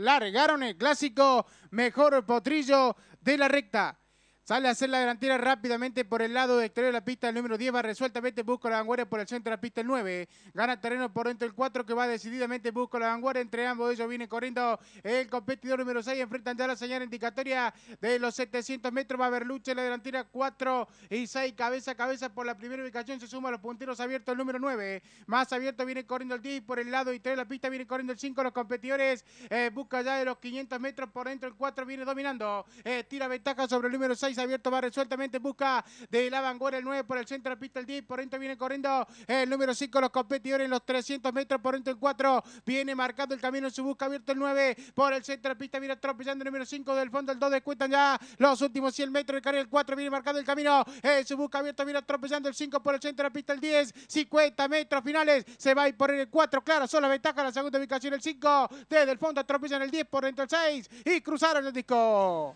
largaron el clásico mejor potrillo de la recta. Sale a hacer la delantera rápidamente por el lado exterior de la pista el número 10, va resueltamente, busca la vanguardia por el centro de la pista el 9. Gana terreno por dentro el 4 que va decididamente, busca la vanguardia. Entre ambos ellos viene corriendo el competidor número 6. Enfrentan ya la señal indicatoria de los 700 metros. Va a haber lucha en la delantera 4 y 6. Cabeza a cabeza por la primera ubicación. Se suma a los punteros abiertos el número 9. Más abierto viene corriendo el 10 por el lado y 3 de la pista viene corriendo el 5. Los competidores buscan eh, busca ya de los 500 metros por dentro el 4 viene dominando. Eh, tira ventaja sobre el número 6 abierto, va resueltamente en busca de la vanguardia, el 9 por el centro, de pista el 10, por dentro viene corriendo el número 5, los competidores en los 300 metros, por dentro el 4, viene marcando el camino en su busca, abierto el 9, por el centro, de pista viene atropellando el número 5 del fondo, el 2 descuentan ya los últimos 100 metros, el carril 4 viene marcando el camino en su busca, abierto viene atropellando el 5 por el centro, de pista el 10, 50 metros finales, se va a ir por el 4, claro, solo ventaja la segunda ubicación, el 5, desde el fondo atropellan el 10 por dentro el 6 y cruzaron el disco.